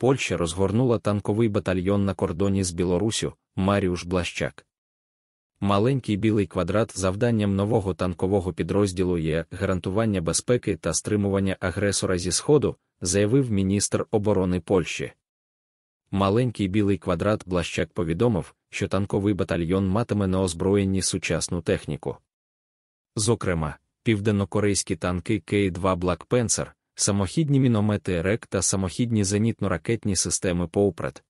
Польща розгорнула танковий батальйон на кордоні з Білорусю, Маріуш Блащак. Маленький білий квадрат завданням нового танкового підрозділу є гарантування безпеки та стримування агресора зі Сходу, заявив міністр оборони Польщі. Маленький білий квадрат Блащак повідомив, що танковий батальйон матиме на озброєнні сучасну техніку. Зокрема, південнокорейські танки К2 Black Panzer, самохідні міномети РЕК та самохідні зенітно-ракетні системи Поупред.